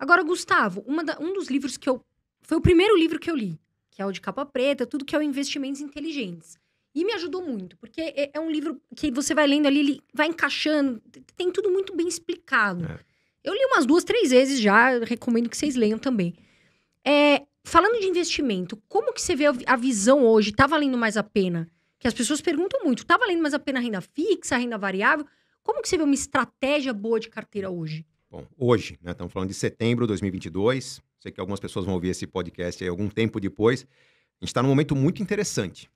Agora, Gustavo, da, um dos livros que eu. Foi o primeiro livro que eu li, que é o de capa preta, tudo que é o Investimentos Inteligentes. E me ajudou muito, porque é, é um livro que você vai lendo ali, ele vai encaixando, tem tudo muito bem explicado. É. Eu li umas duas, três vezes já, recomendo que vocês leiam também. É, falando de investimento, como que você vê a, a visão hoje? Tá valendo mais a pena? Que as pessoas perguntam muito, tá valendo mais a pena a renda fixa, a renda variável? Como que você vê uma estratégia boa de carteira hoje? Bom, hoje, né, estamos falando de setembro de 2022. Sei que algumas pessoas vão ouvir esse podcast aí algum tempo depois. A gente está num momento muito interessante,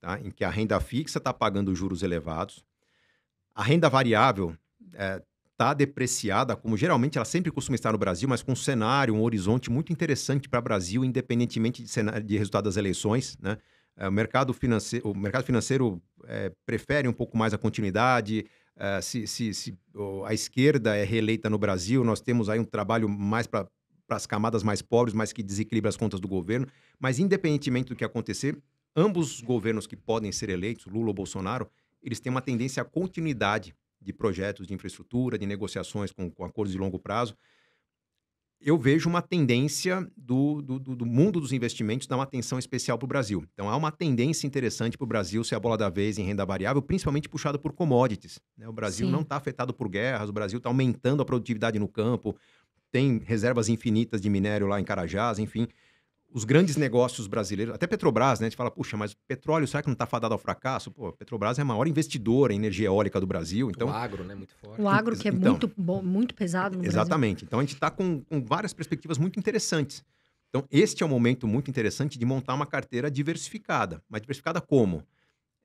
tá? em que a renda fixa está pagando juros elevados, a renda variável está é, tá depreciada, como geralmente ela sempre costuma estar no Brasil, mas com um cenário, um horizonte muito interessante para o Brasil, independentemente de, cenário, de resultado das eleições. Né? É, o mercado financeiro, o mercado financeiro é, prefere um pouco mais a continuidade, Uh, se, se, se a esquerda é reeleita no Brasil, nós temos aí um trabalho mais para as camadas mais pobres, mas que desequilibra as contas do governo. Mas, independentemente do que acontecer, ambos os governos que podem ser eleitos, Lula ou Bolsonaro, eles têm uma tendência à continuidade de projetos de infraestrutura, de negociações com, com acordos de longo prazo eu vejo uma tendência do, do, do, mundo dos investimentos dar uma atenção especial para o Brasil. Então, há uma tendência interessante para o Brasil ser a bola da vez em renda variável, principalmente puxada por commodities. Né? O Brasil Sim. não está afetado por guerras, o Brasil está aumentando a produtividade no campo, tem reservas infinitas de minério lá em Carajás, enfim os grandes negócios brasileiros, até Petrobras, né? A gente fala, puxa, mas petróleo, será que não está fadado ao fracasso? Pô, Petrobras é a maior investidora em energia eólica do Brasil. Então... O agro, né? Muito forte. O agro que é então, muito, bom, muito pesado no Exatamente. Brasil. Então a gente está com, com várias perspectivas muito interessantes. Então, este é um momento muito interessante de montar uma carteira diversificada. Mas diversificada como?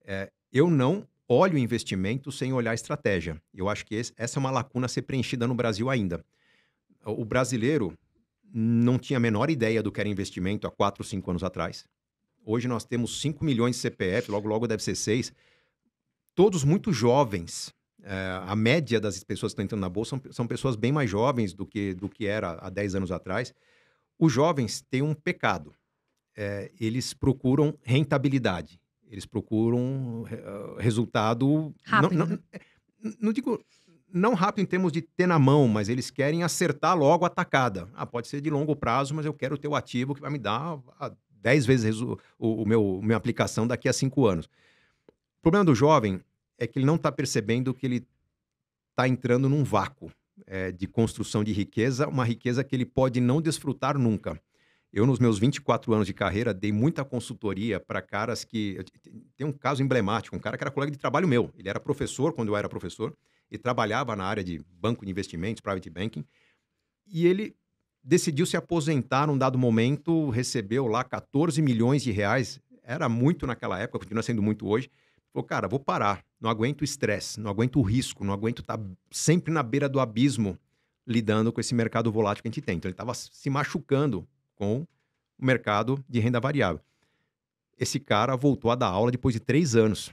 É, eu não olho investimento sem olhar a estratégia. Eu acho que esse, essa é uma lacuna a ser preenchida no Brasil ainda. O brasileiro, não tinha a menor ideia do que era investimento há 4, 5 anos atrás. Hoje nós temos 5 milhões de CPF, logo, logo deve ser 6, todos muito jovens. É, a média das pessoas que estão entrando na Bolsa são, são pessoas bem mais jovens do que, do que era há 10 anos atrás. Os jovens têm um pecado. É, eles procuram rentabilidade. Eles procuram uh, resultado. Rápido. Não, não, né? não digo não rápido em termos de ter na mão, mas eles querem acertar logo a tacada. Ah, pode ser de longo prazo, mas eu quero ter o ativo que vai me dar 10 ah, vezes o, o, o meu minha aplicação daqui a 5 anos. O problema do jovem é que ele não está percebendo que ele está entrando num vácuo é, de construção de riqueza, uma riqueza que ele pode não desfrutar nunca. Eu, nos meus 24 anos de carreira, dei muita consultoria para caras que. Tem um caso emblemático, um cara que era colega de trabalho meu. Ele era professor quando eu era professor, e trabalhava na área de banco de investimentos, private banking, e ele decidiu se aposentar num dado momento, recebeu lá 14 milhões de reais, era muito naquela época, continua sendo muito hoje. Falou, cara, vou parar, não aguento o estresse, não aguento o risco, não aguento estar tá sempre na beira do abismo lidando com esse mercado volátil que a gente tem. Então ele estava se machucando com o mercado de renda variável. Esse cara voltou a dar aula depois de três anos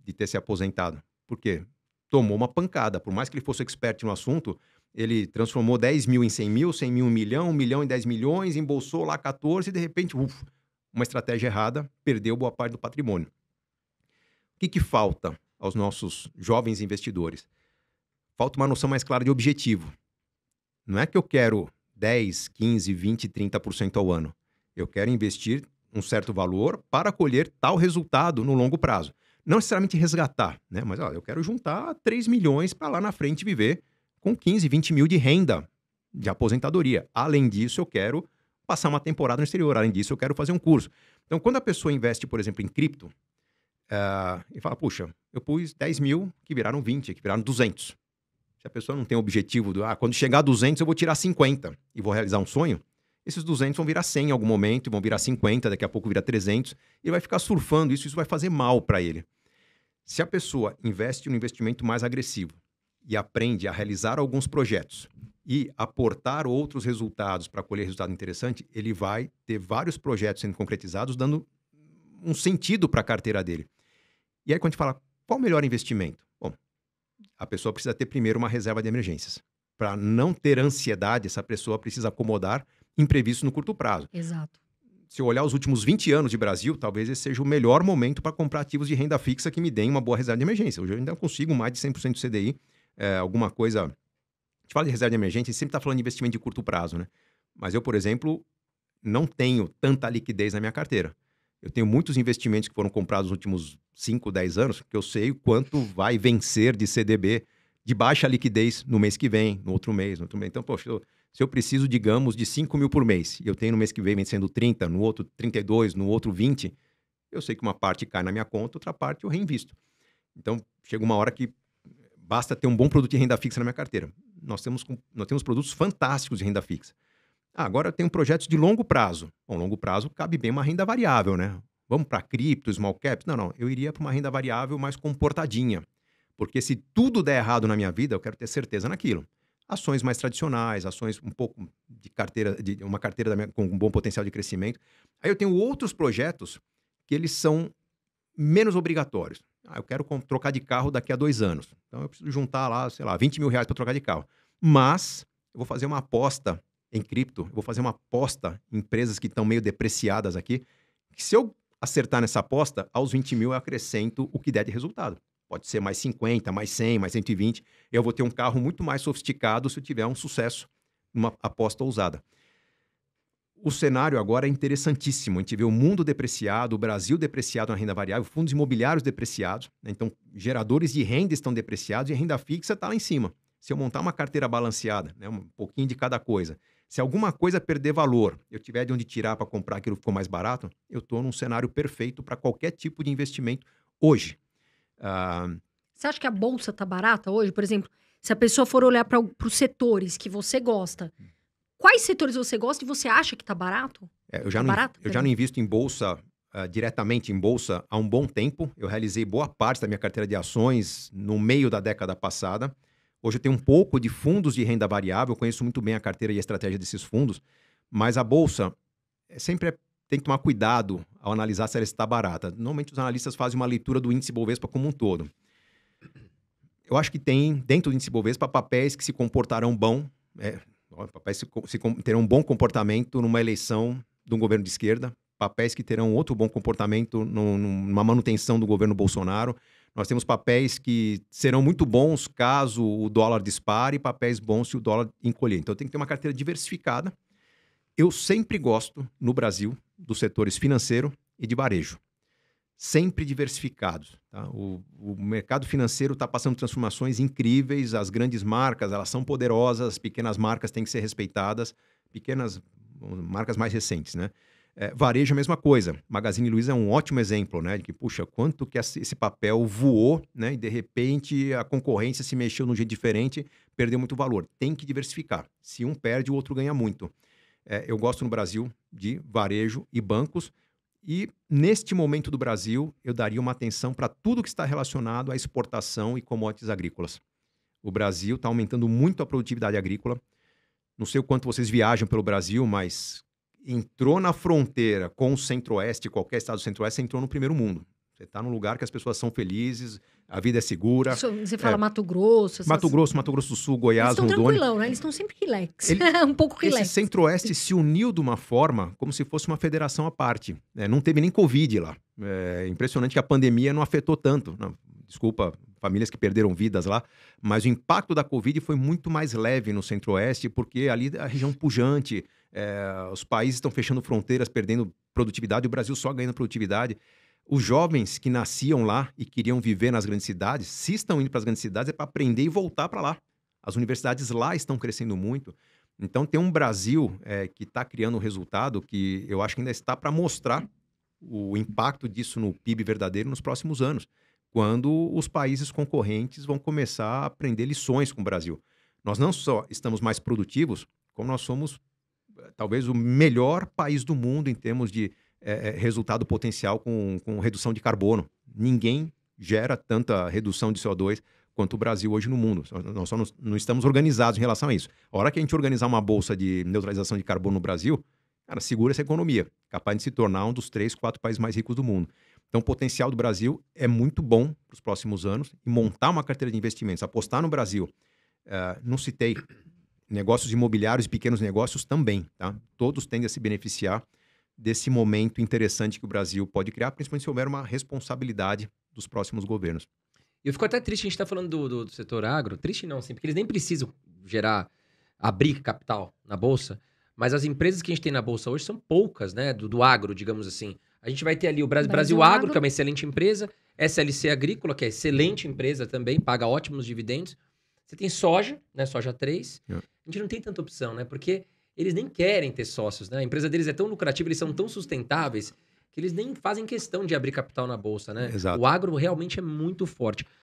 de ter se aposentado. Por quê? tomou uma pancada. Por mais que ele fosse expert no assunto, ele transformou 10 mil em 100 mil, 100 mil em 1 milhão, 1 milhão em 10 milhões, embolsou lá 14 e de repente, ufa, uma estratégia errada, perdeu boa parte do patrimônio. O que, que falta aos nossos jovens investidores? Falta uma noção mais clara de objetivo. Não é que eu quero 10, 15, 20, 30% ao ano. Eu quero investir um certo valor para colher tal resultado no longo prazo não necessariamente resgatar, né? Mas, eu quero juntar 3 milhões para lá na frente viver com 15, 20 mil de renda de aposentadoria. Além disso, eu quero passar uma temporada no exterior. Além disso, eu quero fazer um curso. Então, quando a pessoa investe, por exemplo, em cripto, uh, e fala, puxa, eu pus 10 mil que viraram 20, que viraram 200. Se a pessoa não tem o objetivo do, ah, quando chegar a 200 eu vou tirar 50 e vou realizar um sonho, esses 200 vão virar 100 em algum momento, vão virar 50, daqui a pouco vira 300, ele vai ficar surfando isso, isso vai fazer mal para ele. Se a pessoa investe no um investimento mais agressivo e aprende a realizar alguns projetos e aportar outros resultados para colher resultado interessante, ele vai ter vários projetos sendo concretizados, dando um sentido para a carteira dele. E aí, quando a gente fala qual o melhor investimento? Bom, a pessoa precisa ter primeiro uma reserva de emergências. Para não ter ansiedade, essa pessoa precisa acomodar imprevistos no curto prazo. Exato. Se eu olhar os últimos 20 anos de Brasil, talvez esse seja o melhor momento para comprar ativos de renda fixa que me deem uma boa reserva de emergência. Hoje eu ainda consigo mais de 100% do CDI, é, alguma coisa. A gente fala de reserva de emergência, a gente sempre está falando de investimento de curto prazo, né? Mas eu, por exemplo, não tenho tanta liquidez na minha carteira. Eu tenho muitos investimentos que foram comprados nos últimos 5, 10 anos, que eu sei o quanto vai vencer de CDB de baixa liquidez no mês que vem, no outro mês, no outro mês. Então, poxa, se eu preciso, digamos, de 5 mil por mês, e eu tenho no mês que vem vencendo 30, no outro 32, no outro 20, eu sei que uma parte cai na minha conta, outra parte eu reinvisto. Então, chega uma hora que basta ter um bom produto de renda fixa na minha carteira. Nós temos, nós temos produtos fantásticos de renda fixa. Ah, agora eu tenho projetos de longo prazo. Bom, longo prazo cabe bem uma renda variável, né? Vamos para cripto, small caps? Não, não. Eu iria para uma renda variável mais comportadinha. Porque se tudo der errado na minha vida, eu quero ter certeza naquilo. Ações mais tradicionais, ações um pouco de carteira, de uma carteira minha, com um bom potencial de crescimento. Aí eu tenho outros projetos que eles são menos obrigatórios. Ah, eu quero trocar de carro daqui a dois anos. Então eu preciso juntar lá, sei lá, 20 mil reais para trocar de carro. Mas eu vou fazer uma aposta em cripto, eu vou fazer uma aposta em empresas que estão meio depreciadas aqui. Que se eu acertar nessa aposta, aos 20 mil eu acrescento o que der de resultado pode ser mais 50, mais 100, mais 120, eu vou ter um carro muito mais sofisticado se eu tiver um sucesso, uma aposta ousada. O cenário agora é interessantíssimo. A gente vê o mundo depreciado, o Brasil depreciado na renda variável, fundos imobiliários depreciados. Né? Então, geradores de renda estão depreciados e a renda fixa está lá em cima. Se eu montar uma carteira balanceada, né? um pouquinho de cada coisa, se alguma coisa perder valor, eu tiver de onde tirar para comprar aquilo que ficou mais barato, eu estou num cenário perfeito para qualquer tipo de investimento hoje. Uh... Você acha que a bolsa está barata hoje? Por exemplo, se a pessoa for olhar para os setores que você gosta, quais setores você gosta e você acha que está barato? É, eu, já tá não, barato, eu já não invisto em bolsa, uh, diretamente em bolsa, há um bom tempo. Eu realizei boa parte da minha carteira de ações no meio da década passada. Hoje eu tenho um pouco de fundos de renda variável, conheço muito bem a carteira e a estratégia desses fundos, mas a bolsa é, sempre é tem que tomar cuidado ao analisar se ela está barata. Normalmente os analistas fazem uma leitura do índice Bovespa como um todo. Eu acho que tem, dentro do índice Bovespa, papéis que se comportarão bom, é, papéis que se, se, terão um bom comportamento numa eleição de um governo de esquerda, papéis que terão outro bom comportamento no, numa manutenção do governo Bolsonaro. Nós temos papéis que serão muito bons caso o dólar dispare, papéis bons se o dólar encolher. Então tem que ter uma carteira diversificada eu sempre gosto, no Brasil, dos setores financeiro e de varejo. Sempre diversificados. Tá? O, o, mercado financeiro está passando transformações incríveis, as grandes marcas elas são poderosas, as pequenas marcas têm que ser respeitadas, pequenas marcas mais recentes, né? É, varejo é a mesma coisa. Magazine Luiza é um ótimo exemplo, né? De que, puxa, quanto que esse papel voou, né? E de repente a concorrência se mexeu num jeito diferente, perdeu muito valor. Tem que diversificar. Se um perde, o outro ganha muito. É, eu gosto no Brasil de varejo e bancos. E neste momento do Brasil, eu daria uma atenção para tudo que está relacionado à exportação e commodities agrícolas. O Brasil está aumentando muito a produtividade agrícola. Não sei o quanto vocês viajam pelo Brasil, mas entrou na fronteira com o Centro-Oeste, qualquer estado do Centro-Oeste, entrou no primeiro mundo. Você está num lugar que as pessoas são felizes, a vida é segura. Você fala é, Mato Grosso. Mato Grosso, Mato Grosso do Sul, Goiás, Eles estão tranquilão, né? Eles estão sempre relax. Ele, um pouco relax. Esse centro-oeste se uniu de uma forma como se fosse uma federação à parte. É, não teve nem Covid lá. É impressionante que a pandemia não afetou tanto. Não, né? desculpa, famílias que perderam vidas lá. Mas o impacto da Covid foi muito mais leve no centro-oeste, porque ali é a região pujante. É, os países estão fechando fronteiras, perdendo produtividade. O Brasil só ganhando produtividade. Os jovens que nasciam lá e queriam viver nas grandes cidades, se estão indo para as grandes cidades, é para aprender e voltar para lá. As universidades lá estão crescendo muito. Então, tem um Brasil é, que está criando um resultado que eu acho que ainda está para mostrar o impacto disso no PIB verdadeiro nos próximos anos, quando os países concorrentes vão começar a aprender lições com o Brasil. Nós não só estamos mais produtivos, como nós somos é, talvez o melhor país do mundo em termos de é, é, resultado potencial com, com redução de carbono. Ninguém gera tanta redução de CO2 quanto o Brasil hoje no mundo. Nós só não, estamos organizados em relação a isso. A hora que a gente organizar uma bolsa de neutralização de carbono no Brasil, cara, segura essa economia, capaz de se tornar um dos três, quatro países mais ricos do mundo. Então, o potencial do Brasil é muito bom para os próximos anos e montar uma carteira de investimentos, apostar no Brasil. Uh, não citei negócios imobiliários e pequenos negócios também, tá? Todos tendem a se beneficiar desse momento interessante que o Brasil pode criar, principalmente se houver uma responsabilidade dos próximos governos. Eu fico até triste, a gente está falando do, do, do, setor agro, triste não, sim, porque eles nem precisam gerar, abrir capital na Bolsa, mas as empresas que a gente tem na Bolsa hoje são poucas, né, do, do agro, digamos assim. A gente vai ter ali o Brasil, Brasil agro, agro, que é uma excelente empresa, SLC Agrícola, que é excelente empresa também, paga ótimos dividendos. Você tem soja, né, soja 3. É. A gente não tem tanta opção, né, porque eles nem querem ter sócios, né? A empresa deles é tão lucrativa, eles são tão sustentáveis que eles nem fazem questão de abrir capital na bolsa, né? Exato. O agro realmente é muito forte.